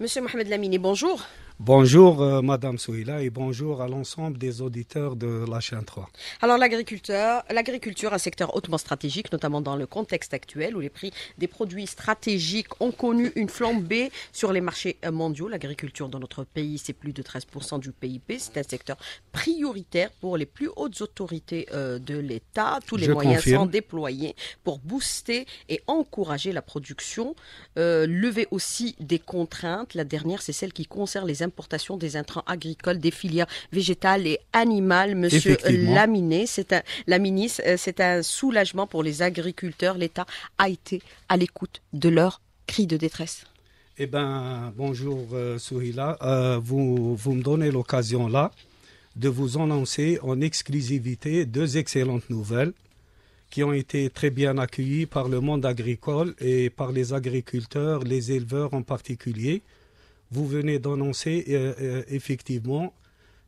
Monsieur Mohamed Lamini, bonjour. Bonjour euh, Madame Souila et bonjour à l'ensemble des auditeurs de la chaîne 3. Alors l'agriculteur, l'agriculture, un secteur hautement stratégique, notamment dans le contexte actuel où les prix des produits stratégiques ont connu une flambée sur les marchés mondiaux. L'agriculture dans notre pays, c'est plus de 13% du PIB. C'est un secteur prioritaire pour les plus hautes autorités euh, de l'État. Tous les moyens sont déployés pour booster et encourager la production, euh, lever aussi des contraintes. La dernière, c'est celle qui concerne les l'importation des intrants agricoles des filières végétales et animales. Monsieur Laminé, c'est un, euh, c'est un soulagement pour les agriculteurs. L'État a été à l'écoute de leurs cris de détresse. Eh bien, bonjour euh, Souhila. Euh, vous, vous me donnez l'occasion là de vous annoncer en exclusivité deux excellentes nouvelles qui ont été très bien accueillies par le monde agricole et par les agriculteurs, les éleveurs en particulier vous venez d'annoncer euh, euh, effectivement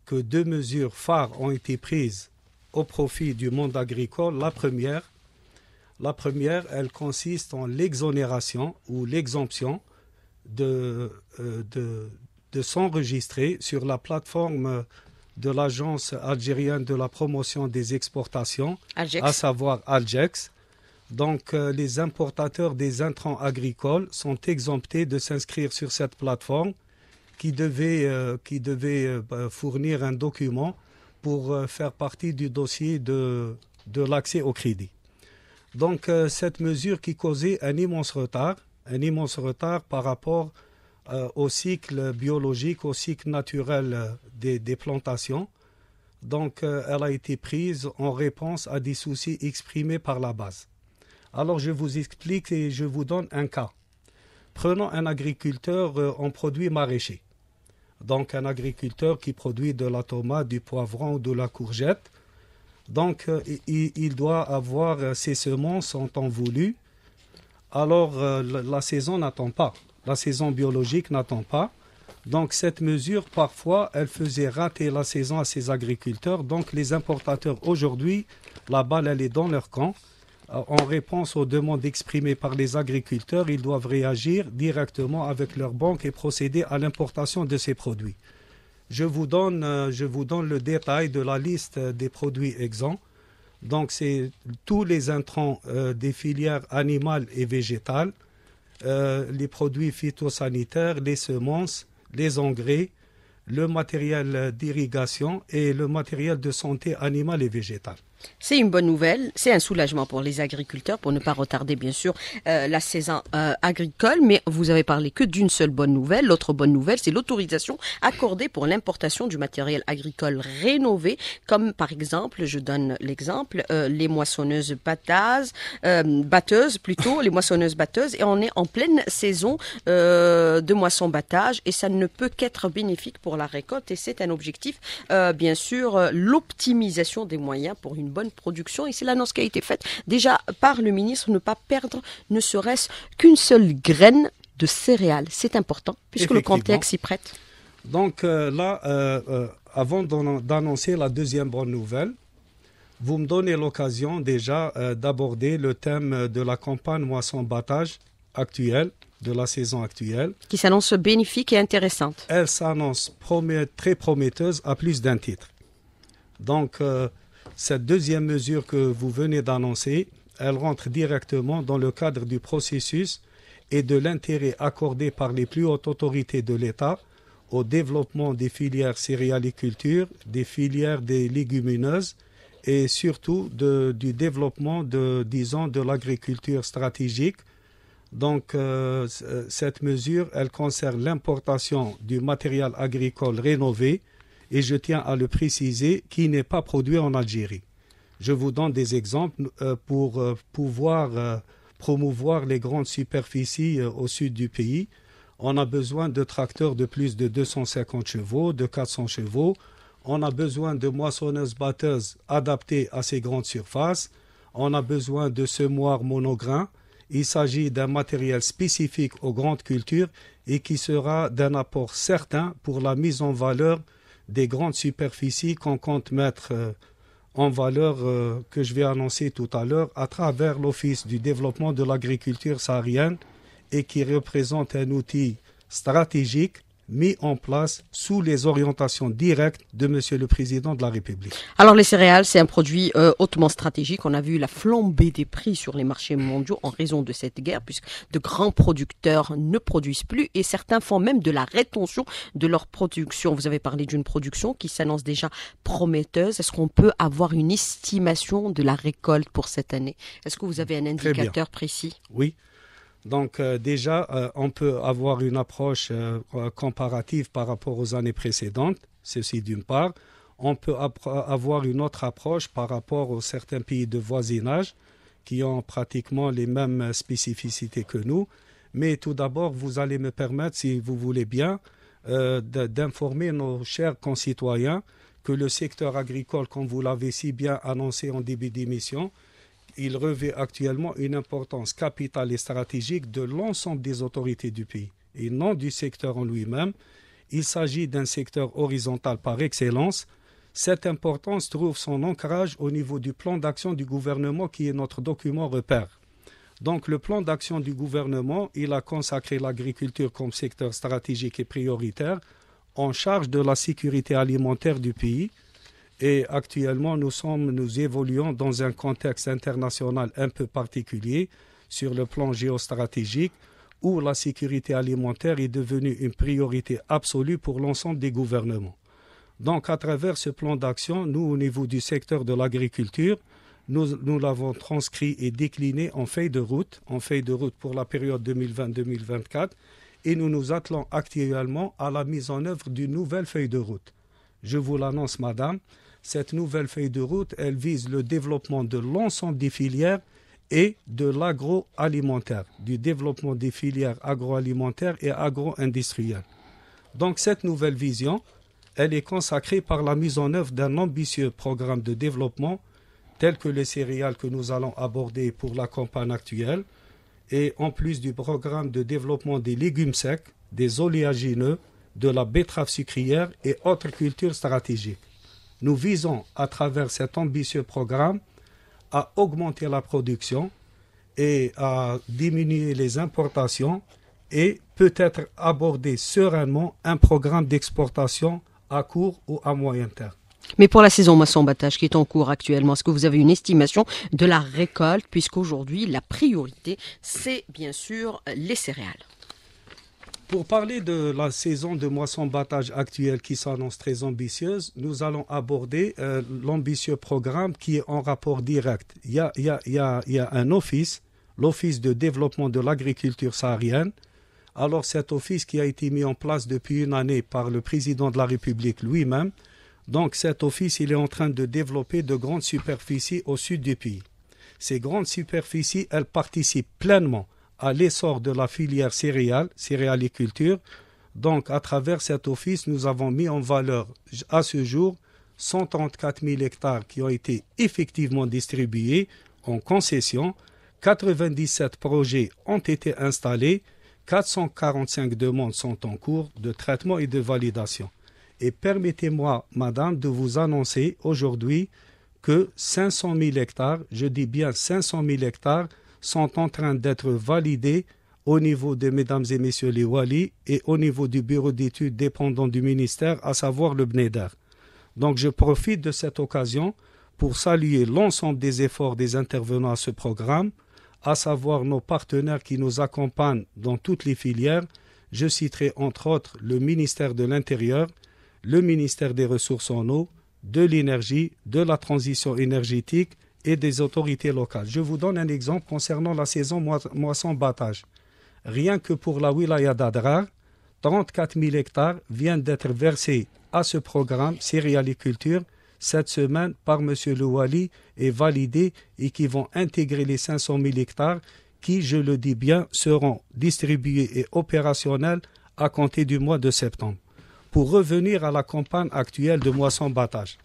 que deux mesures phares ont été prises au profit du monde agricole. La première, la première, elle consiste en l'exonération ou l'exemption de, euh, de, s'enregistrer sur la plateforme de l'Agence algérienne de la promotion des exportations, à savoir Algex. Donc, euh, les importateurs des intrants agricoles sont exemptés de s'inscrire sur cette plateforme qui devait, euh, euh, bah, fournir un document pour faire partie du dossier de, l'accès au crédit. Donc, cette mesure qui causait un immense retard, un immense retard par rapport au cycle biologique, au cycle naturel des, plantations. Donc, elle a été prise en réponse à des soucis exprimés par la base. Alors je vous explique et je vous donne un cas. Prenons un agriculteur en euh, produit maraîcher. Donc un agriculteur qui produit de la tomate, du poivron ou de la courgette. Donc euh, il, doit avoir euh, ses semences en temps voulu. Alors la, saison n'attend pas. La saison biologique n'attend pas. Donc cette mesure, parfois, elle faisait rater la saison à ces agriculteurs. Donc les importateurs aujourd'hui, la balle, elle est dans leur camp. Euh, en réponse aux demandes exprimées par les agriculteurs, ils doivent réagir directement avec leur banque et procéder à l'importation de ces produits. Je vous donne, euh, le détail de la liste des produits exempts. Donc, c'est tous les intrants euh, des filières animales et végétales, les produits phytosanitaires, les semences, les engrais, le matériel d'irrigation et le matériel de santé animale et végétale. C'est une bonne nouvelle, c'est un soulagement pour les agriculteurs pour ne pas retarder bien sûr euh, la saison euh, agricole, mais vous avez parlé que d'une seule bonne nouvelle. L'autre bonne nouvelle, c'est l'autorisation accordée pour l'importation du matériel agricole rénové, comme par exemple, je donne l'exemple, euh, les moissonneuses batteuses, plutôt, les moissonneuses batteuses, et on est en pleine saison de moisson battage et ça ne peut qu'être bénéfique pour la récolte et c'est un objectif bien sûr l'optimisation des moyens pour une bonne production. Et c'est l'annonce qui a été faite déjà par le ministre, ne pas perdre ne serait-ce qu'une seule graine de céréales. C'est important, puisque le contexte s'y prête. Donc euh, là, euh, euh, avant d'annoncer la deuxième bonne nouvelle, vous me donnez l'occasion déjà d'aborder le thème de la campagne moisson-battage actuelle, de la saison actuelle. Qui s'annonce bénéfique et intéressante. Elle s'annonce promet, très prometteuse à plus d'un titre. Donc, cette deuxième mesure que vous venez d'annoncer, elle rentre directement dans le cadre du processus et de l'intérêt accordé par les plus hautes autorités de l'État au développement des filières céréaliculture, des filières des légumineuses et surtout du développement de, disons, de l'agriculture stratégique. Donc, euh, cette mesure, elle concerne l'importation du matériel agricole rénové, et je tiens à le préciser, qui n'est pas produit en Algérie. Je vous donne des exemples euh, pour euh, pouvoir euh, promouvoir les grandes superficies au sud du pays. On a besoin de tracteurs de plus de 250 chevaux, de 400 chevaux. On a besoin de moissonneuses-batteuses adaptées à ces grandes surfaces. On a besoin de semoirs monograins. Il s'agit d'un matériel spécifique aux grandes cultures et qui sera d'un apport certain pour la mise en valeur des grandes superficies qu'on compte mettre euh, en valeur euh, que je vais annoncer tout à l'heure à travers l'Office du développement de l'agriculture saharienne et qui représente un outil stratégique mis en place sous les orientations directes de Monsieur le Président de la République. Alors les céréales, c'est un produit euh, hautement stratégique. On a vu la flambée des prix sur les marchés mondiaux en raison de cette guerre, puisque de grands producteurs ne produisent plus et certains font même de la rétention de leur production. Vous avez parlé d'une production qui s'annonce déjà prometteuse. Est-ce qu'on peut avoir une estimation de la récolte pour cette année Est-ce que vous avez un indicateur précis Oui. Donc euh, déjà, euh, on peut avoir une approche euh, comparative par rapport aux années précédentes, ceci d'une part. On peut avoir une autre approche par rapport aux certains pays de voisinage qui ont pratiquement les mêmes spécificités que nous. Mais tout d'abord, vous allez me permettre, si vous voulez bien, d'informer nos chers concitoyens que le secteur agricole, comme vous l'avez si bien annoncé en début d'émission, il revêt actuellement une importance capitale et stratégique de l'ensemble des autorités du pays et non du secteur en lui-même. Il s'agit d'un secteur horizontal par excellence. Cette importance trouve son ancrage au niveau du plan d'action du gouvernement qui est notre document repère. Donc le plan d'action du gouvernement, il a consacré l'agriculture comme secteur stratégique et prioritaire en charge de la sécurité alimentaire du pays, et actuellement, nous sommes, nous évoluons dans un contexte international un peu particulier sur le plan géostratégique où la sécurité alimentaire est devenue une priorité absolue pour l'ensemble des gouvernements. Donc, à travers ce plan d'action, nous, au niveau du secteur de l'agriculture, nous, nous l'avons transcrit et décliné en feuille de route, en feuille de route pour la période 2020-2024, et nous nous attelons actuellement à la mise en œuvre d'une nouvelle feuille de route. Je vous l'annonce, madame, cette nouvelle feuille de route, elle vise le développement de l'ensemble des filières et de l'agroalimentaire, du développement des filières agroalimentaires et agroindustrielles. Donc cette nouvelle vision, elle est consacrée par la mise en œuvre d'un ambitieux programme de développement tel que les céréales que nous allons aborder pour la campagne actuelle, et en plus du programme de développement des légumes secs, des oléagineux, de la betterave sucrière et autres cultures stratégiques. Nous visons, à travers cet ambitieux programme, à augmenter la production et à diminuer les importations et peut-être aborder sereinement un programme d'exportation à court ou à moyen terme. Mais pour la saison moisson-battage qui est en cours actuellement, est-ce que vous avez une estimation de la récolte puisqu'aujourd'hui la priorité c'est bien sûr les céréales pour parler de la saison de moisson battage actuelle qui s'annonce très ambitieuse, nous allons aborder euh, l'ambitieux programme qui est en rapport direct. Il il y a un office, l'Office de développement de l'agriculture saharienne. Alors cet office qui a été mis en place depuis une année par le président de la République lui-même. Donc cet office, il est en train de développer de grandes superficies au sud du pays. Ces grandes superficies, elles participent pleinement à l'essor de la filière céréales, céréaliculture. Donc, à travers cet office, nous avons mis en valeur à ce jour 134 000 hectares qui ont été effectivement distribués en concession. 97 projets ont été installés. 445 demandes sont en cours de traitement et de validation. Et permettez-moi, madame, de vous annoncer aujourd'hui que 500 000 hectares, je dis bien 500 000 hectares, sont en train d'être validés au niveau de mesdames et messieurs les Wali et au niveau du bureau d'études dépendant du ministère, à savoir le BNEDER. Donc je profite de cette occasion pour saluer l'ensemble des efforts des intervenants à ce programme, à savoir nos partenaires qui nous accompagnent dans toutes les filières. Je citerai entre autres le ministère de l'Intérieur, le ministère des Ressources en eau, de l'énergie, de la transition énergétique, et des autorités locales. Je vous donne un exemple concernant la saison moisson-battage. Rien que pour la wilaya d'Adrar, 34 000 hectares viennent d'être versés à ce programme céréaliculture cette semaine par M. Louali et validés et qui vont intégrer les 500 000 hectares qui, je le dis bien, seront distribués et opérationnels à compter du mois de septembre. Pour revenir à la campagne actuelle de moisson-battage,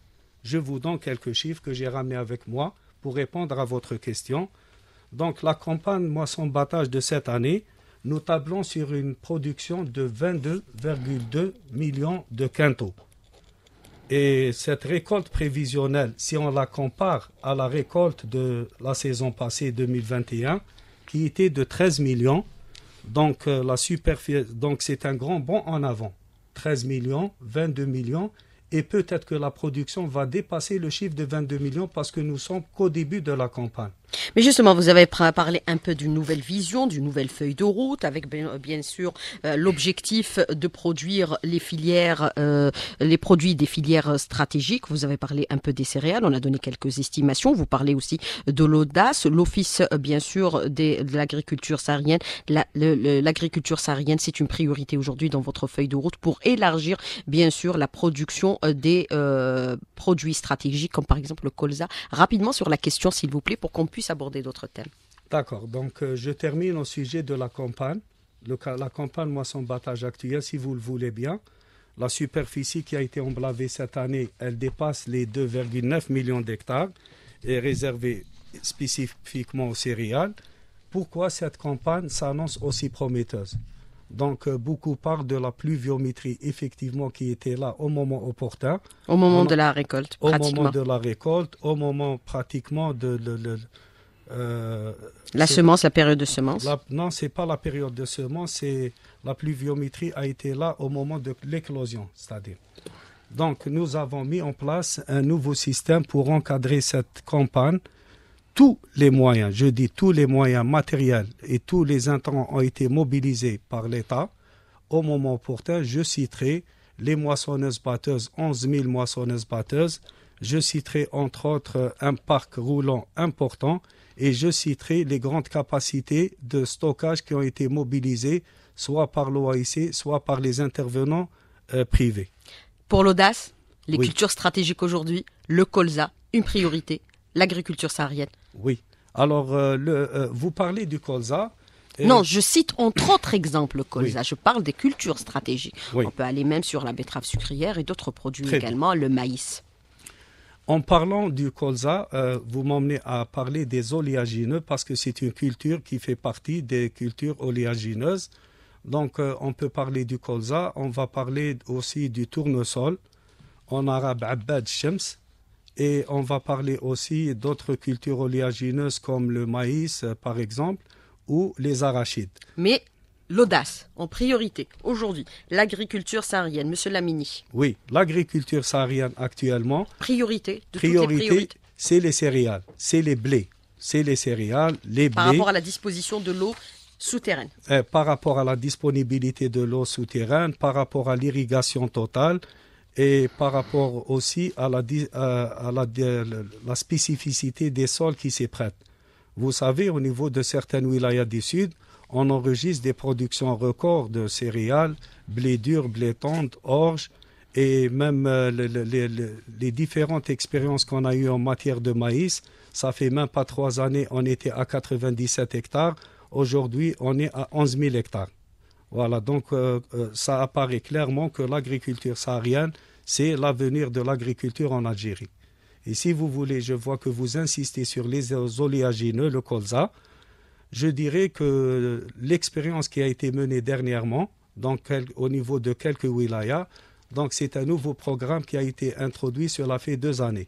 je vous donne quelques chiffres que j'ai ramenés avec moi pour répondre à votre question. Donc la campagne moisson battage de cette année, nous tablons sur une production de 22,2 millions de quintaux. Et cette récolte prévisionnelle, si on la compare à la récolte de la saison passée 2021, qui était de 13 millions, donc euh, la superficie, donc c'est un grand bond en avant. 13 millions, 22 millions, et peut-être que la production va dépasser le chiffre de 22 millions parce que nous sommes qu'au début de la campagne. Mais justement, vous avez parlé un peu d'une nouvelle vision, d'une nouvelle feuille de route, avec bien sûr euh, l'objectif de produire les filières, euh, les produits des filières stratégiques. Vous avez parlé un peu des céréales, on a donné quelques estimations. Vous parlez aussi de l'audace, l'office euh, bien sûr de l'agriculture saharienne. L'agriculture saharienne, c'est une priorité aujourd'hui dans votre feuille de route pour élargir bien sûr la production des produits stratégiques, comme par exemple le colza. Rapidement sur la question, s'il vous plaît, pour qu'on puisse aborder d'autres thèmes. D'accord, donc euh, je termine au sujet de la campagne. Le, la campagne moisson-battage actuelle, si vous le voulez bien, la superficie qui a été emblavée cette année, elle dépasse les 2,9 millions d'hectares et réservée spécifiquement aux céréales. Pourquoi cette campagne s'annonce aussi prometteuse donc, euh, beaucoup parlent de la pluviométrie, effectivement, qui était là au moment opportun. Au moment de la récolte, Au moment de la récolte, au moment pratiquement de, euh, la semence, la période de semence Non, c'est pas la période de semence, c'est la pluviométrie a été là au moment de l'éclosion, c'est-à-dire. Donc, nous avons mis en place un nouveau système pour encadrer cette campagne. Tous les moyens, je dis tous les moyens matériels et tous les intrants ont été mobilisés par l'État. Au moment opportun, je citerai les moissonneuses-batteuses, 11 000 moissonneuses-batteuses, je citerai entre autres un parc roulant important et je citerai les grandes capacités de stockage qui ont été mobilisées soit par l'OAIC, soit par les intervenants euh, privés. Pour l'audace, les cultures stratégiques aujourd'hui, le colza, une priorité, l'agriculture saharienne. Oui. Alors, euh, le, euh, vous parlez du colza. Non, je cite entre autres exemples le colza. Je parle des cultures stratégiques. On peut aller même sur la betterave sucrière et d'autres produits également, le maïs. En parlant du colza, euh, vous m'emmenez à parler des oléagineux parce que c'est une culture qui fait partie des cultures oléagineuses. Donc euh, on peut parler du colza, on va parler aussi du tournesol, en arabe abad shems, et on va parler aussi d'autres cultures oléagineuses comme le maïs euh, par exemple ou les arachides. Mais l'audace en priorité aujourd'hui L'agriculture saharienne, Monsieur Lamini. Oui, l'agriculture saharienne actuellement. Priorité. De priorité, c'est les céréales, c'est les blés, c'est les céréales, les Par blés. rapport à la disposition de l'eau souterraine. Eh, par rapport à la disponibilité de l'eau souterraine, par rapport à l'irrigation totale et par rapport aussi à la, euh, la, euh, la spécificité des sols qui s'y prêtent. Vous savez, au niveau de certaines wilayas du Sud, on enregistre des productions records de céréales, blé dur, blé tendre, orge, et même euh, les, différentes expériences qu'on a eues en matière de maïs, ça fait même pas trois années, on était à 97 hectares. Aujourd'hui, on est à 11 000 hectares. Voilà, donc euh, euh, ça apparaît clairement que l'agriculture saharienne, c'est l'avenir de l'agriculture en Algérie. Et si vous voulez, je vois que vous insistez sur les oléagineux, le colza je dirais que l'expérience qui a été menée dernièrement, donc au niveau de quelques wilayas, donc c'est un nouveau programme qui a été introduit sur la fait deux années.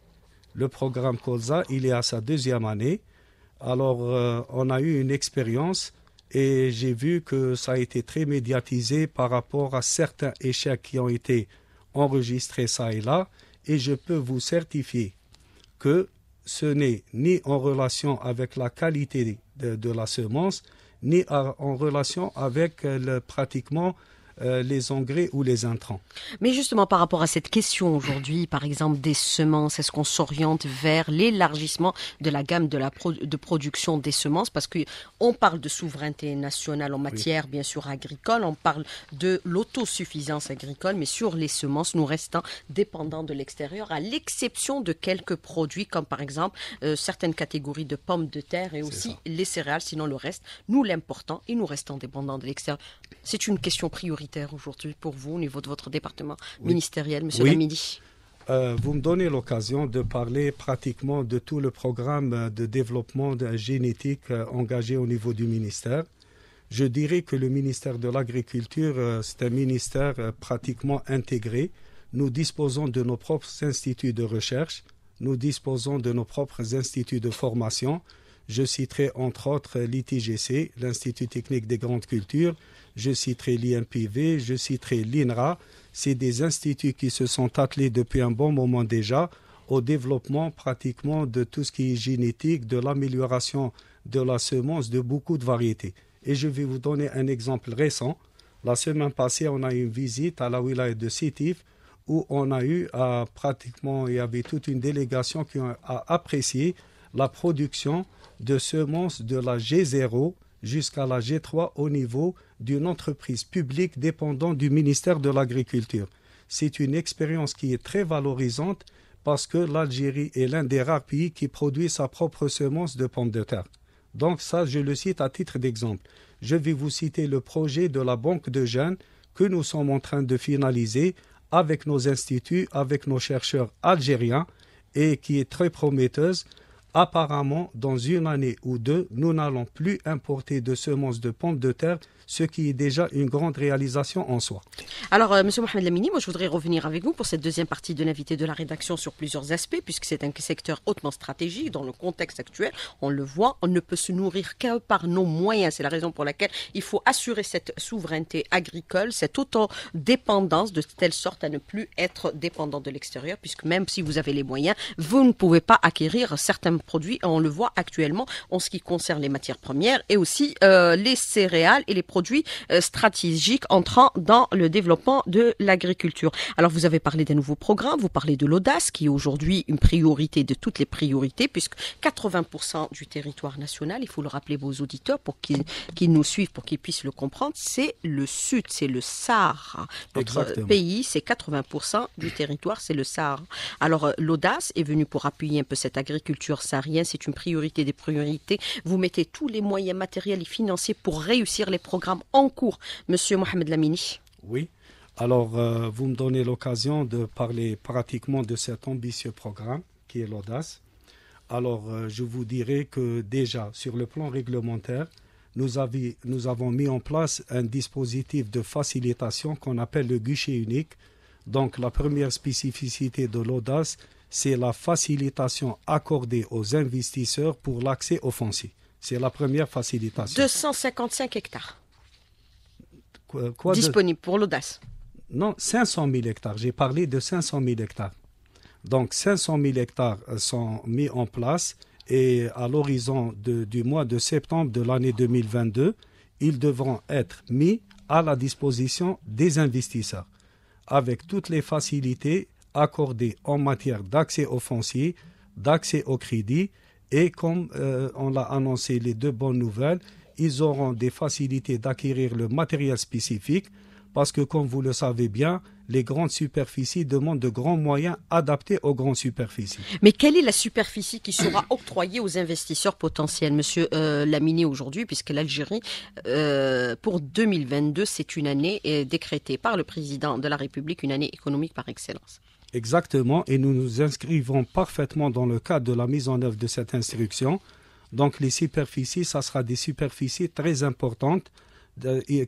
Le programme Colza, il est à sa deuxième année. Alors euh, on a eu une expérience et j'ai vu que ça a été très médiatisé par rapport à certains échecs qui ont été enregistrés ça et là. Et je peux vous certifier que ce n'est ni en relation avec la qualité de, la semence, ni en relation avec euh, le, pratiquement euh, les engrais ou les intrants. Mais justement par rapport à cette question aujourd'hui, par exemple des semences, est-ce qu'on s'oriente vers l'élargissement de la gamme de, la de production des semences Parce qu'on parle de souveraineté nationale en matière bien sûr agricole, on parle de l'autosuffisance agricole, mais sur les semences, nous restons dépendants de l'extérieur, à l'exception de quelques produits comme par exemple euh, certaines catégories de pommes de terre et aussi les céréales, sinon le reste, nous l'importons et nous restons dépendants de l'extérieur. C'est une question prioritaire aujourd'hui pour vous au niveau de votre département ministériel, Monsieur oui. Lamidi euh, vous me donnez l'occasion de parler pratiquement de tout le programme de développement génétique euh, engagé au niveau du ministère. Je dirais que le ministère de l'Agriculture, euh, c'est un ministère pratiquement intégré. Nous disposons de nos propres instituts de recherche, nous disposons de nos propres instituts de formation. Je citerai entre autres l'ITGC, l'Institut technique des grandes cultures, je citerai l'INPV, je citerai l'INRA. C'est des instituts qui se sont attelés depuis un bon moment déjà au développement pratiquement de tout ce qui est génétique, de l'amélioration de la semence, de beaucoup de variétés. Et je vais vous donner un exemple récent. La semaine passée, on a eu une visite à la wilaya de Sétif où on a eu euh, pratiquement, il y avait toute une délégation qui a apprécié la production de semences de la G0 jusqu'à la G3 au niveau d'une entreprise publique dépendant du ministère de l'Agriculture. C'est une expérience qui est très valorisante parce que l'Algérie est l'un des rares pays qui produit sa propre semence de pommes de terre. Donc ça, je le cite à titre d'exemple. Je vais vous citer le projet de la Banque de jeunes que nous sommes en train de finaliser avec nos instituts, avec nos chercheurs algériens et qui est très prometteuse. Apparemment, dans une année ou deux, nous n'allons plus importer de semences de pommes de terre ce qui est déjà une grande réalisation en soi. Alors, M. Euh, Monsieur Mohamed Lamini, moi je voudrais revenir avec vous pour cette deuxième partie de l'invité de la rédaction sur plusieurs aspects, puisque c'est un secteur hautement stratégique dans le contexte actuel. On le voit, on ne peut se nourrir qu'à par nos moyens. C'est la raison pour laquelle il faut assurer cette souveraineté agricole, cette autodépendance, de telle sorte à ne plus être dépendant de l'extérieur, puisque même si vous avez les moyens, vous ne pouvez pas acquérir certains produits. On le voit actuellement en ce qui concerne les matières premières et aussi euh, les céréales et les produits euh, stratégique entrant dans le développement de l'agriculture. Alors vous avez parlé des nouveaux programmes, vous parlez de l'audace qui est aujourd'hui une priorité de toutes les priorités puisque 80% du territoire national, il faut le rappeler vos auditeurs pour qu'ils nous suivent, pour qu'ils puissent le comprendre, c'est le sud, c'est le Sahara. Notre pays, c'est 80% du territoire, c'est le Sahara. Alors euh, l'audace est venue pour appuyer un peu cette agriculture saharienne, c'est une priorité des priorités. Vous mettez tous les moyens matériels et financiers pour réussir les programmes en cours. Monsieur Mohamed Lamini. Oui. Alors, euh, vous me donnez l'occasion de parler pratiquement de cet ambitieux programme qui est l'audace. Alors, euh, je vous dirai que déjà, sur le plan réglementaire, nous, nous avons mis en place un dispositif de facilitation qu'on appelle le guichet unique. Donc, la première spécificité de l'audace, c'est la facilitation accordée aux investisseurs pour l'accès aux fonciers. C'est la première facilitation. 255 hectares. Disponible pour l'audace. Non, 500 000 hectares. J'ai parlé de 500 000 hectares. Donc 500 000 hectares sont mis en place et à l'horizon du mois de septembre de l'année 2022, ils devront être mis à la disposition des investisseurs avec toutes les facilités accordées en matière d'accès aux fonciers, d'accès au crédit et comme euh, on l'a annoncé, les deux bonnes nouvelles, ils auront des facilités d'acquérir le matériel spécifique parce que, comme vous le savez bien, les grandes superficies demandent de grands moyens adaptés aux grandes superficies. Mais quelle est la superficie qui sera octroyée aux investisseurs potentiels, Monsieur euh, Lamini, aujourd'hui, puisque l'Algérie, euh, pour 2022, c'est une année euh, décrétée par le président de la République, une année économique par excellence. Exactement, et nous nous inscrivons parfaitement dans le cadre de la mise en œuvre de cette instruction donc les superficies, ça sera des superficies très importantes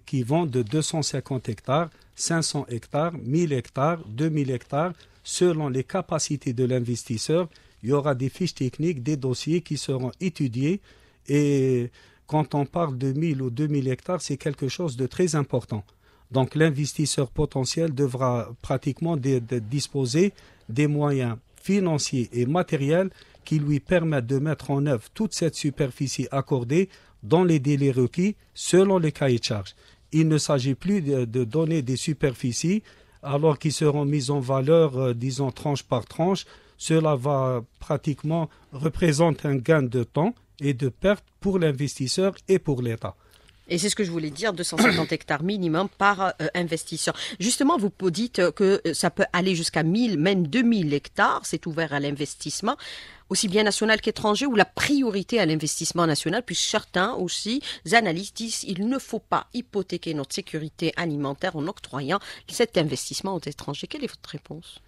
qui vont de 250 hectares, 500 hectares, 1000 hectares, 2000 hectares, selon les capacités de l'investisseur. Il y aura des fiches techniques, des dossiers qui seront étudiés et quand on parle de 1000 ou 2000 hectares, c'est quelque chose de très important. Donc l'investisseur potentiel devra pratiquement disposer des moyens financiers et matériels qui lui permettent de mettre en œuvre toute cette superficie accordée dans les délais requis selon les cahiers de charges. Il ne s'agit plus de, donner des superficies alors qu'ils seront mises en valeur, euh, disons, tranche par tranche. Cela va pratiquement représenter un gain de temps et de perte pour l'investisseur et pour l'État. Et c'est ce que je voulais dire, 250 hectares minimum par euh, investisseur. Justement, vous dites que euh, ça peut aller jusqu'à 1000, même 2000 hectares, c'est ouvert à l'investissement, aussi bien national qu'étranger, ou la priorité à l'investissement national, puis certains aussi, analystes disent il ne faut pas hypothéquer notre sécurité alimentaire en octroyant cet investissement aux étrangers. Quelle est votre réponse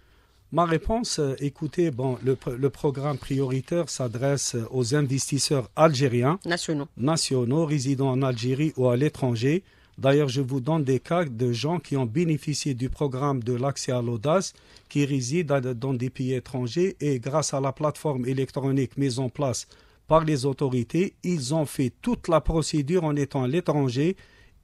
Ma réponse, euh, écoutez, bon, le, programme prioritaire s'adresse euh, aux investisseurs algériens, nationaux, nationaux résidant en Algérie ou à l'étranger. D'ailleurs, je vous donne des cas de gens qui ont bénéficié du programme de l'accès à l'audace, qui résident dans des pays étrangers et grâce à la plateforme électronique mise en place par les autorités, ils ont fait toute la procédure en étant à l'étranger.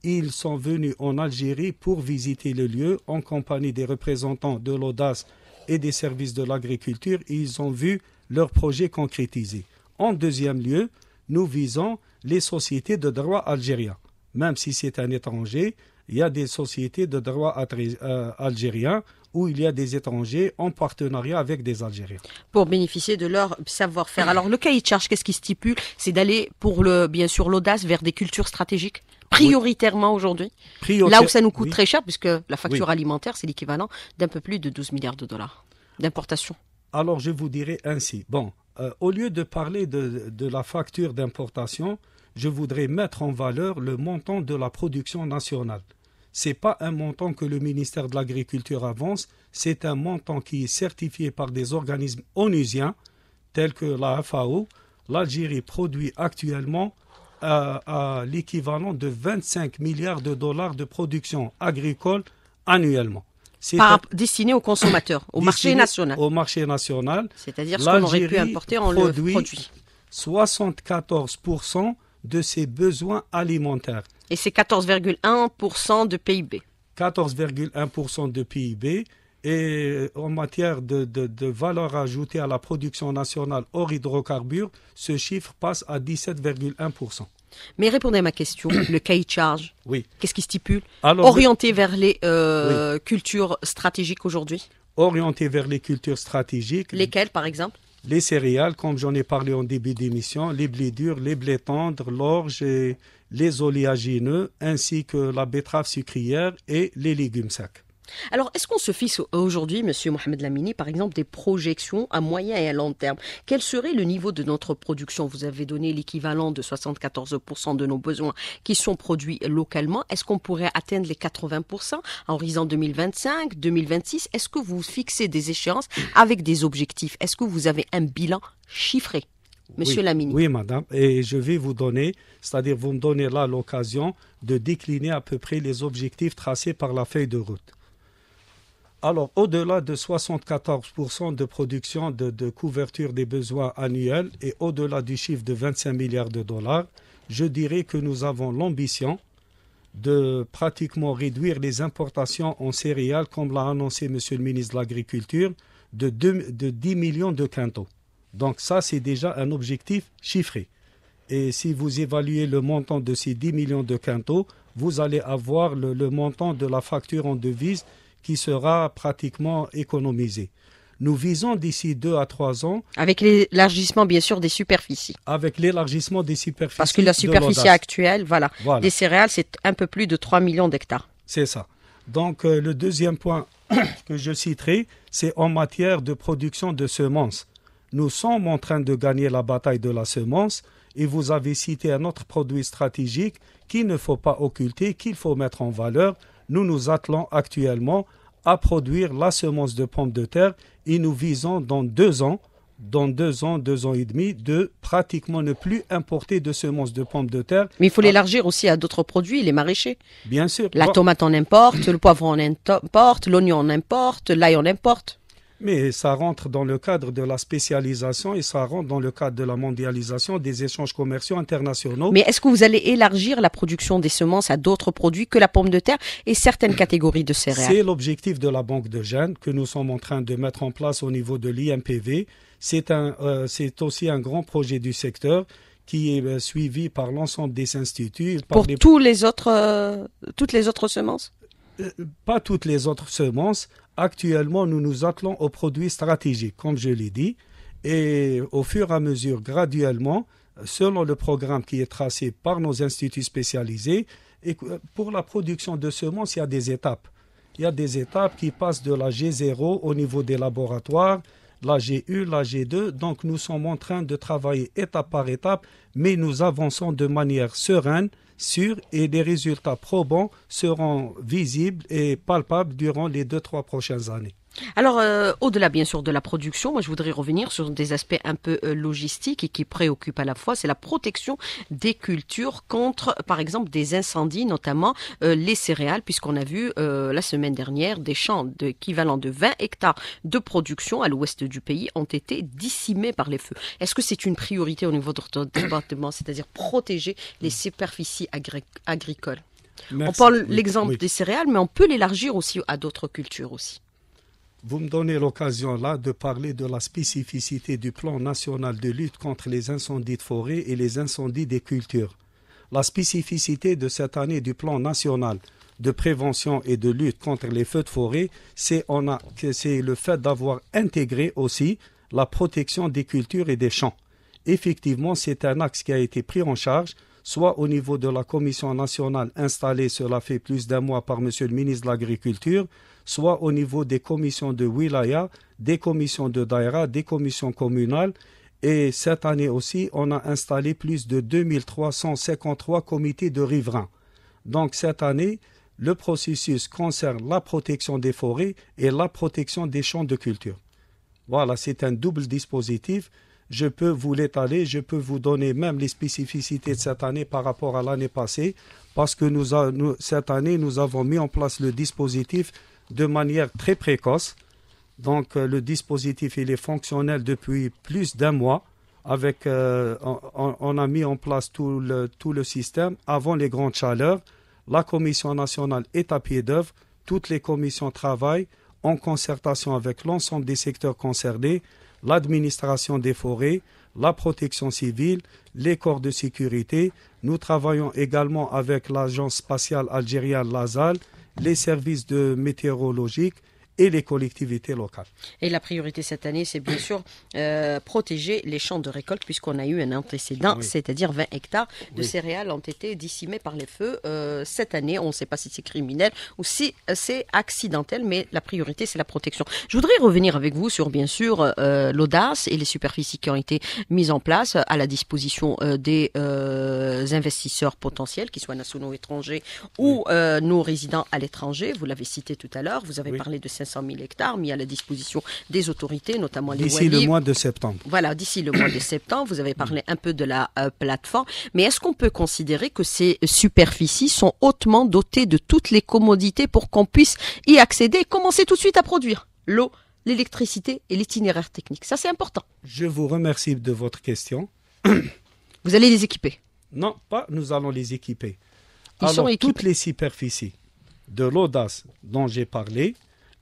Ils sont venus en Algérie pour visiter le lieu en compagnie des représentants de l'audace et des services de l'agriculture ils ont vu leur projet concrétisé. En deuxième lieu, nous visons les sociétés de droit algérien. Même si c'est un étranger, il y a des sociétés de droit euh, algérien où il y a des étrangers en partenariat avec des Algériens. Pour bénéficier de leur savoir-faire. Alors le cahier de charge, qu'est-ce qui stipule C'est d'aller pour le, bien sûr l'audace vers des cultures stratégiques prioritairement aujourd'hui. là où ça nous coûte très cher, puisque la facture alimentaire, c'est l'équivalent d'un peu plus de 12 milliards de dollars d'importation. Alors, je vous dirais ainsi. Bon, euh, au lieu de parler de, de la facture d'importation, je voudrais mettre en valeur le montant de la production nationale. Ce n'est pas un montant que le ministère de l'Agriculture avance, c'est un montant qui est certifié par des organismes onusiens tels que la FAO. L'Algérie produit actuellement à, l'équivalent de 25 milliards de dollars de production agricole annuellement. C'est Par, destiné aux consommateurs, au marché national. Au marché national. C'est-à-dire ce qu'on aurait pu importer en produit le produit. 74% de ses besoins alimentaires. Et c'est 14,1% de PIB. 14,1% de PIB et en matière de, valeur ajoutée à la production nationale hors hydrocarbures, ce chiffre passe à 17,1%. Mais répondez à ma question, le cahier charge, oui. qu'est-ce qui stipule Orienté vers les euh, cultures stratégiques aujourd'hui Orienté vers les cultures stratégiques. Lesquelles, par exemple Les céréales, comme j'en ai parlé en début d'émission, les blés durs, les blés tendres, l'orge et les oléagineux, ainsi que la betterave sucrière et les légumes secs. Alors, est-ce qu'on se fixe aujourd'hui, Monsieur Mohamed Lamini, par exemple, des projections à moyen et à long terme Quel serait le niveau de notre production Vous avez donné l'équivalent de 74% de nos besoins qui sont produits localement. Est-ce qu'on pourrait atteindre les 80% en horizon 2025, 2026 Est-ce que vous fixez des échéances avec des objectifs Est-ce que vous avez un bilan chiffré Monsieur Lamini. Oui, madame. Et je vais vous donner, c'est-à-dire vous me donnez là l'occasion de décliner à peu près les objectifs tracés par la feuille de route. Alors, au-delà de 74% de production de, couverture des besoins annuels et au-delà du chiffre de 25 milliards de dollars, je dirais que nous avons l'ambition de pratiquement réduire les importations en céréales, comme l'a annoncé M. le ministre de l'Agriculture, de, 10 millions de quintaux. Donc ça, c'est déjà un objectif chiffré. Et si vous évaluez le montant de ces 10 millions de quintaux, vous allez avoir le, le montant de la facture en devise qui sera pratiquement économisé. Nous visons d'ici deux à trois ans. Avec l'élargissement, bien sûr, des superficies. Avec l'élargissement des superficies. Parce que la superficie actuelle, voilà, des céréales, c'est un peu plus de 3 millions d'hectares. C'est ça. Donc, euh, le deuxième point que je citerai, c'est en matière de production de semences. Nous sommes en train de gagner la bataille de la semence et vous avez cité un autre produit stratégique qu'il ne faut pas occulter, qu'il faut mettre en valeur, nous nous attelons actuellement à produire la semence de pommes de terre et nous visons dans deux ans, dans deux ans, deux ans et demi, de pratiquement ne plus importer de semences de pommes de terre. Mais il faut ah. l'élargir aussi à d'autres produits, les maraîchers. Bien sûr. La tomate en importe, le poivre en importe, l'oignon en importe, l'ail en importe mais ça rentre dans le cadre de la spécialisation et ça rentre dans le cadre de la mondialisation des échanges commerciaux internationaux. Mais est-ce que vous allez élargir la production des semences à d'autres produits que la pomme de terre et certaines catégories de céréales C'est l'objectif de la Banque de Gênes que nous sommes en train de mettre en place au niveau de l'IMPV. Euh, c'est aussi un grand projet du secteur qui est euh, suivi par l'ensemble des instituts. Pour euh, toutes les autres semences Pas toutes les autres semences, Actuellement, nous nous attelons aux produits stratégiques, comme je l'ai dit, et au fur et à mesure, graduellement, selon le programme qui est tracé par nos instituts spécialisés, et pour la production de semences, il y a des étapes. Il y a des étapes qui passent de la G0 au niveau des laboratoires, la g la G2. Donc nous sommes en train de travailler étape par étape mais nous avançons de manière sereine, sûre et des résultats probants seront visibles et palpables durant les deux, trois prochaines années. Alors, euh, au-delà bien sûr de la production, moi je voudrais revenir sur des aspects un peu euh, logistiques et qui préoccupent à la fois, c'est la protection des cultures contre, par exemple, des incendies, notamment euh, les céréales, puisqu'on a vu la semaine dernière des champs d'équivalent de 20 hectares de production à l'ouest du pays ont été dissimés par les feux. Est-ce que c'est une priorité au niveau de votre département, c'est-à-dire protéger les superficies agricoles On parle l'exemple des céréales, mais on peut l'élargir aussi à d'autres cultures aussi. Vous me donnez l'occasion là de parler de la spécificité du plan national de lutte contre les incendies de forêt et les incendies des cultures. La spécificité de cette année du plan national de prévention et de lutte contre les feux de forêt, c'est le fait d'avoir intégré aussi la protection des cultures et des champs. Effectivement, c'est un axe qui a été pris en charge, soit au niveau de la commission nationale installée, cela fait plus d'un mois par M. le ministre de l'Agriculture, soit au niveau des commissions de wilaya, des commissions de daïra, des commissions communales. Et cette année aussi, on a installé plus de 2353 comités de riverains. Donc cette année, le processus concerne la protection des forêts et la protection des champs de culture. Voilà, c'est un double dispositif. Je peux vous l'étaler, je peux vous donner même les spécificités de cette année par rapport à l'année passée, parce que cette année, nous avons mis en place le dispositif de manière très précoce. Donc euh, le dispositif, est fonctionnel depuis plus d'un mois. Euh, on, a mis en place tout le, tout le système avant les grandes chaleurs. La Commission nationale est à pied d'œuvre. Toutes les commissions travaillent en concertation avec l'ensemble des secteurs concernés, l'administration des forêts, la protection civile, les corps de sécurité. Nous travaillons également avec l'agence spatiale algérienne LASAL les services de météorologiques et les collectivités locales. Et la priorité cette année, c'est bien sûr euh, protéger les champs de récolte, puisqu'on a eu un antécédent, c'est-à-dire 20 hectares de céréales ont été dissimés par les feux euh, cette année. On ne sait pas si c'est criminel ou si euh, c'est accidentel, mais la priorité, c'est la protection. Je voudrais revenir avec vous sur, bien sûr, l'audace et les superficies qui ont été mises en place à la disposition des investisseurs potentiels, qu'ils soient nationaux, étrangers ou nos résidents à l'étranger. Vous l'avez cité tout à l'heure, vous avez parlé de ces 500 000 hectares mis à la disposition des autorités, notamment les D'ici le mois de septembre. Voilà, d'ici le mois de septembre. Vous avez parlé un peu de la euh, plateforme. Mais est-ce qu'on peut considérer que ces superficies sont hautement dotées de toutes les commodités pour qu'on puisse y accéder et commencer tout de suite à produire l'eau, l'électricité et l'itinéraire technique Ça, c'est important. Je vous remercie de votre question. Vous allez les équiper Non, pas nous allons les équiper. Alors, toutes les superficies de l'audace dont j'ai parlé,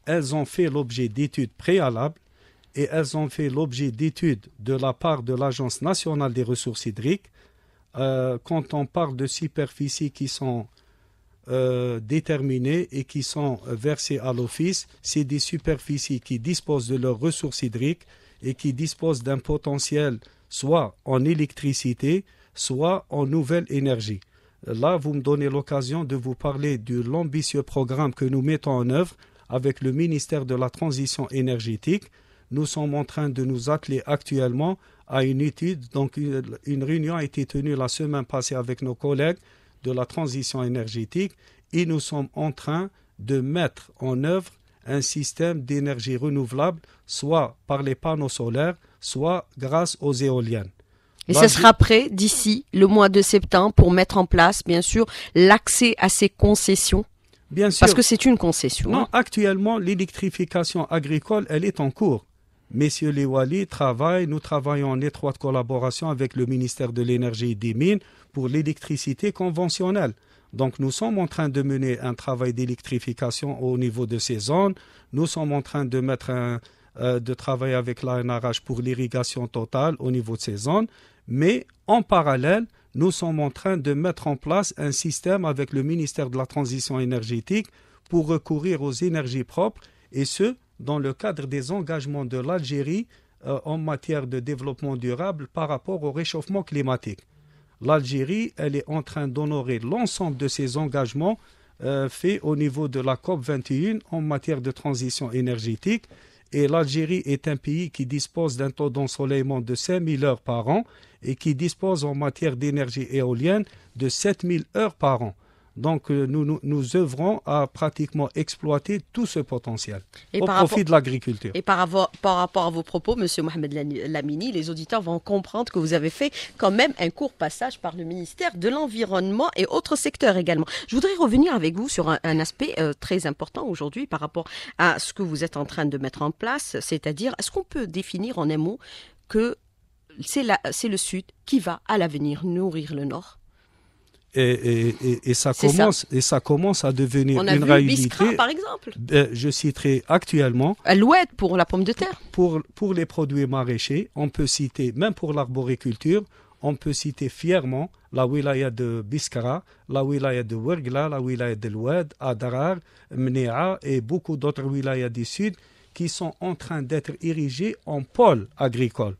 elles ont fait l'objet d'études préalables et elles ont fait l'objet d'études de la part de l'Agence nationale des ressources hydriques. Euh, quand on parle de superficies qui sont euh, déterminées et qui sont euh, versées à l'Office, c'est des superficies qui disposent de leurs ressources hydriques et qui disposent d'un potentiel soit en électricité, soit en nouvelle énergie. Là, vous me donnez l'occasion de vous parler de l'ambitieux programme que nous mettons en œuvre avec le ministère de la Transition énergétique. Nous sommes en train de nous atteler actuellement à une étude. Donc, une réunion a été tenue la semaine passée avec nos collègues de la transition énergétique et nous sommes en train de mettre en œuvre un système d'énergie renouvelable, soit par les panneaux solaires, soit grâce aux éoliennes. Et ce sera prêt d'ici le mois de septembre pour mettre en place, bien sûr, l'accès à ces concessions Bien sûr. Parce que c'est une concession. Non, hein. actuellement, l'électrification agricole, elle est en cours. Messieurs les Wali travaillent, nous travaillons en étroite collaboration avec le ministère de l'Énergie et des Mines pour l'électricité conventionnelle. Donc nous sommes en train de mener un travail d'électrification au niveau de ces zones. Nous sommes en train de mettre un, euh, de travailler avec l'ANRH pour l'irrigation totale au niveau de ces zones. Mais en parallèle, nous sommes en train de mettre en place un système avec le ministère de la Transition énergétique pour recourir aux énergies propres, et ce, dans le cadre des engagements de l'Algérie euh, en matière de développement durable par rapport au réchauffement climatique. L'Algérie, elle est en train d'honorer l'ensemble de ses engagements euh, faits au niveau de la COP 21 en matière de transition énergétique, et l'Algérie est un pays qui dispose d'un taux d'ensoleillement de 5000 heures par an et qui dispose en matière d'énergie éolienne de 7000 heures par an. Donc, euh, nous, nous, œuvrons à pratiquement exploiter tout ce potentiel au profit de l'agriculture. Et par rapport, à vos propos, Monsieur Mohamed Lamini, les auditeurs vont comprendre que vous avez fait quand même un court passage par le ministère de l'Environnement et autres secteurs également. Je voudrais revenir avec vous sur un, aspect euh, très important aujourd'hui par rapport à ce que vous êtes en train de mettre en place, c'est-à-dire, est-ce qu'on peut définir en un mot que c'est le Sud qui va à l'avenir nourrir le Nord et, ça commence et ça commence à devenir On a vu Biscra, par exemple. Euh, je citerai actuellement. L'Oued pour la pomme de terre. Pour pour les produits maraîchers, on peut citer même pour l'arboriculture, on peut citer fièrement la wilaya de Biskra, la wilaya de Wergla, la wilaya de Loued, Adrar, Mnea et beaucoup d'autres wilayas du sud qui sont en train d'être érigées en pôles agricoles.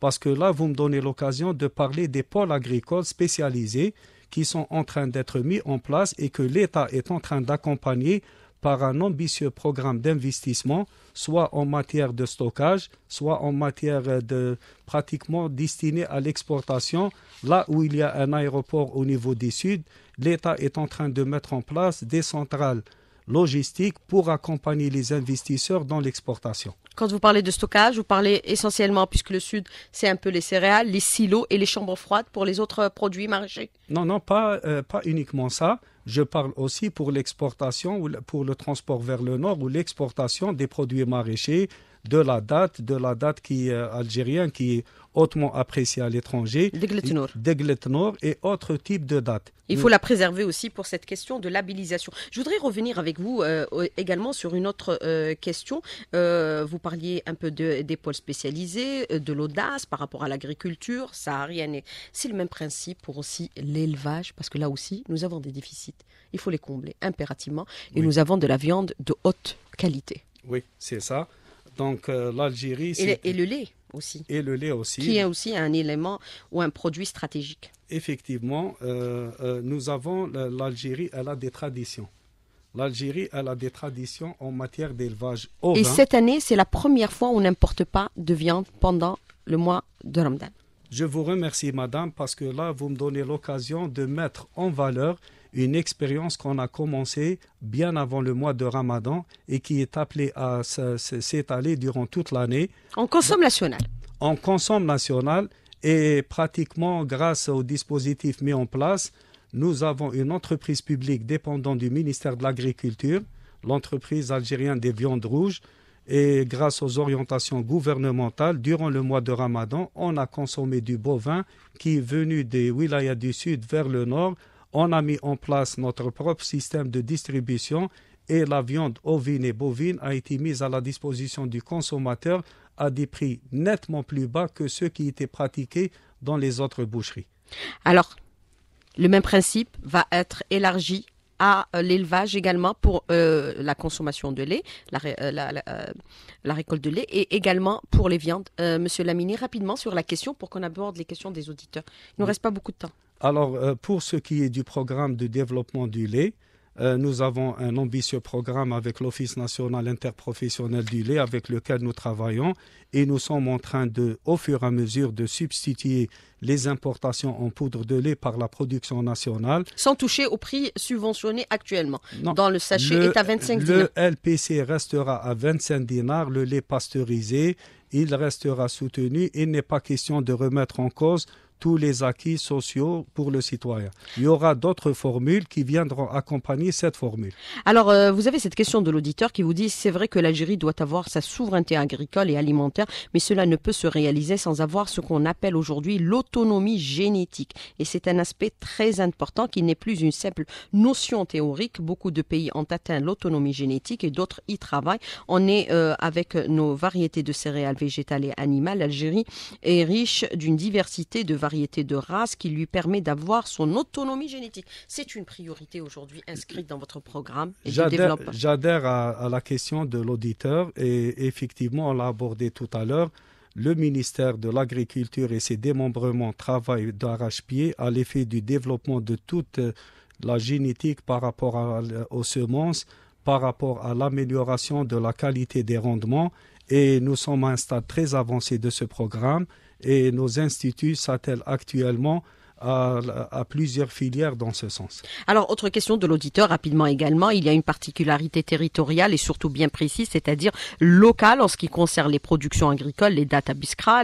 Parce que là, vous me donnez l'occasion de parler des pôles agricoles spécialisés qui sont en train d'être mis en place et que l'État est en train d'accompagner par un ambitieux programme d'investissement, soit en matière de stockage, soit en matière de pratiquement destiné à l'exportation. Là où il y a un aéroport au niveau du sud, l'État est en train de mettre en place des centrales logistiques pour accompagner les investisseurs dans l'exportation. Quand vous parlez de stockage, vous parlez essentiellement, puisque le sud, c'est un peu les céréales, les silos et les chambres froides pour les autres produits maraîchers. Non, non, pas, euh, pas uniquement ça. Je parle aussi pour l'exportation ou pour le transport vers le nord ou l'exportation des produits maraîchers de la date, de la date qui, euh, algérien algérienne qui hautement appréciée à l'étranger, Degletnour et autres types de dates. Il faut la préserver aussi pour cette question de labellisation. Je voudrais revenir avec vous euh, également sur une autre euh, question. Euh, vous parliez un peu de, des pôles spécialisés, de l'audace par rapport à l'agriculture saharienne. C'est le même principe pour aussi l'élevage, parce que là aussi, nous avons des déficits. Il faut les combler impérativement. Et nous avons de la viande de haute qualité. Oui, c'est ça. Donc euh, l'Algérie... Et, le lait aussi. Et le lait aussi. Qui est aussi un élément ou un produit stratégique. Effectivement, euh, euh, nous avons l'Algérie, elle a des traditions. L'Algérie, elle a des traditions en matière d'élevage Et cette année, c'est la première fois où on n'importe pas de viande pendant le mois de Ramadan. Je vous remercie, madame, parce que là, vous me donnez l'occasion de mettre en valeur une expérience qu'on a commencée bien avant le mois de Ramadan et qui est appelée à s'étaler durant toute l'année. En consomme national En consomme nationale et pratiquement grâce au dispositif mis en place, nous avons une entreprise publique dépendant du ministère de l'Agriculture, l'entreprise algérienne des viandes rouges, et grâce aux orientations gouvernementales, durant le mois de Ramadan, on a consommé du bovin qui est venu des wilayas du sud vers le nord on a mis en place notre propre système de distribution et la viande ovine et bovine a été mise à la disposition du consommateur à des prix nettement plus bas que ceux qui étaient pratiqués dans les autres boucheries. Alors, le même principe va être élargi à euh, l'élevage également pour euh, la consommation de lait, euh, la, récolte de lait et également pour les viandes. Monsieur Lamini, rapidement sur la question pour qu'on aborde les questions des auditeurs. Il ne nous reste pas beaucoup de temps. Alors, euh, pour ce qui est du programme de développement du lait, euh, nous avons un ambitieux programme avec l'Office national interprofessionnel du lait avec lequel nous travaillons et nous sommes en train de, au fur et à mesure, de substituer les importations en poudre de lait par la production nationale. Sans toucher au prix subventionné actuellement. Dans le sachet est à 25 dinars. Le LPC restera à 25 dinars, le lait pasteurisé, il restera soutenu. Il n'est pas question de remettre en cause tous les acquis sociaux pour le citoyen. Il y aura d'autres formules qui viendront accompagner cette formule. Alors, euh, vous avez cette question de l'auditeur qui vous dit, c'est vrai que l'Algérie doit avoir sa souveraineté agricole et alimentaire, mais cela ne peut se réaliser sans avoir ce qu'on appelle aujourd'hui l'autonomie génétique. Et c'est un aspect très important qui n'est plus une simple notion théorique. Beaucoup de pays ont atteint l'autonomie génétique et d'autres y travaillent. On est euh, avec nos variétés de céréales végétales et animales. L'Algérie est riche d'une diversité de variété de race qui lui permet d'avoir son autonomie génétique. C'est une priorité aujourd'hui inscrite dans votre programme. J'adhère à, à, la question de l'auditeur et effectivement, on l'a abordé tout à l'heure. Le ministère de l'Agriculture et ses démembrements travaillent d'arrache-pied à l'effet du développement de toute euh, la génétique par rapport euh, aux semences, par rapport à l'amélioration de la qualité des rendements et nous sommes à un stade très avancé de ce programme et nos instituts s'attellent actuellement à, plusieurs filières dans ce sens. Alors, autre question de l'auditeur rapidement également. Il y a une particularité territoriale et surtout bien précise, c'est-à-dire locale en ce qui concerne les productions agricoles, les dates à Biscra,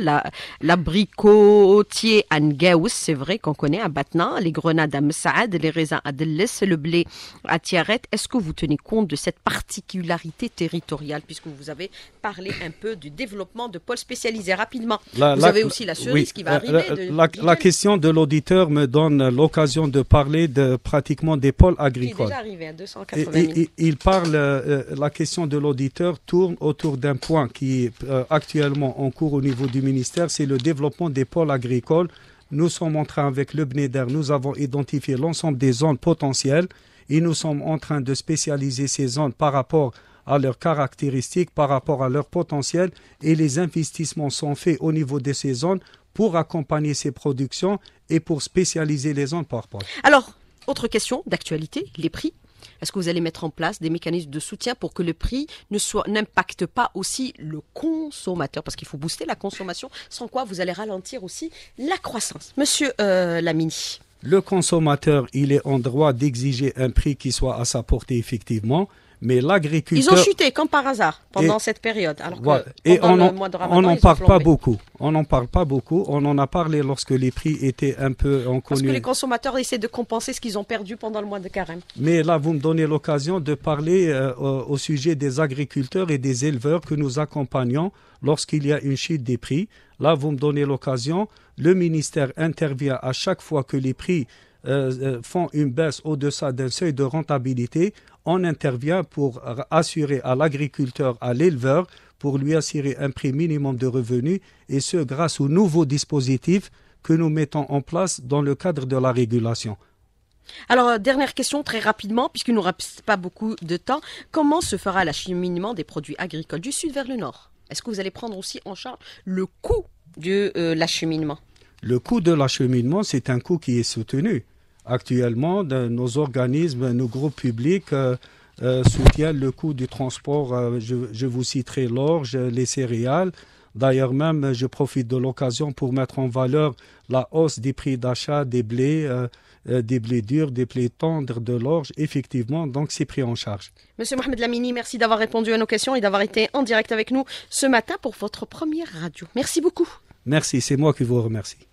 l'abricotier la à Ngaous, c'est vrai qu'on connaît à Batna, les grenades à Msaad, les raisins à Delles, le blé à Tiaret. Est-ce que vous tenez compte de cette particularité territoriale puisque vous avez parlé un peu du développement de pôles spécialisés rapidement Vous avez aussi la cerise qui va euh, arriver. Euh, la question de l'auditeur me donne l'occasion de parler de pratiquement des pôles agricoles. Il déjà arrivé à 280 il parle, euh, euh, la question de l'auditeur tourne autour d'un point qui est euh, actuellement en cours au niveau du ministère, c'est le développement des pôles agricoles. Nous sommes en train, avec le BNEDER, nous avons identifié l'ensemble des zones potentielles et nous sommes en train de spécialiser ces zones par rapport à leurs caractéristiques, par rapport à leur potentiel et les investissements sont faits au niveau de ces zones pour accompagner ces productions et pour spécialiser les zones par Alors, autre question d'actualité, les prix. Est-ce que vous allez mettre en place des mécanismes de soutien pour que le prix ne soit n'impacte pas aussi le consommateur Parce qu'il faut booster la consommation, sans quoi vous allez ralentir aussi la croissance. Monsieur euh, Lamini. Le consommateur, il est en droit d'exiger un prix qui soit à sa portée effectivement mais l'agriculture. Ils ont chuté comme par hasard pendant cette période. Alors et on n'en parle pas beaucoup. On n'en parle pas beaucoup. On en a parlé lorsque les prix étaient un peu en Parce que les consommateurs essaient de compenser ce qu'ils ont perdu pendant le mois de carême. Mais là, vous me donnez l'occasion de parler euh, au sujet des agriculteurs et des éleveurs que nous accompagnons lorsqu'il y a une chute des prix. Là, vous me donnez l'occasion. Le ministère intervient à chaque fois que les prix euh, euh, font une baisse au-dessous d'un seuil de rentabilité, on intervient pour assurer à l'agriculteur, à l'éleveur, pour lui assurer un prix minimum de revenus, et ce grâce aux nouveaux dispositifs que nous mettons en place dans le cadre de la régulation. Alors, euh, dernière question très rapidement, puisqu'il nous reste pas beaucoup de temps. Comment se fera l'acheminement des produits agricoles du sud vers le nord Est-ce que vous allez prendre aussi en charge le coût de l'acheminement le coût de l'acheminement, c'est un coût qui est soutenu. Actuellement, nos organismes, nos groupes publics euh, euh, soutiennent le coût du transport. Euh, je, je, vous citerai l'orge, les céréales. D'ailleurs même, je profite de l'occasion pour mettre en valeur la hausse des prix d'achat des blés, des blés durs, des blés tendres, de l'orge. Effectivement, donc c'est pris en charge. Monsieur Mohamed Lamini, merci d'avoir répondu à nos questions et d'avoir été en direct avec nous ce matin pour votre première radio. Merci beaucoup. Merci, c'est moi qui vous remercie.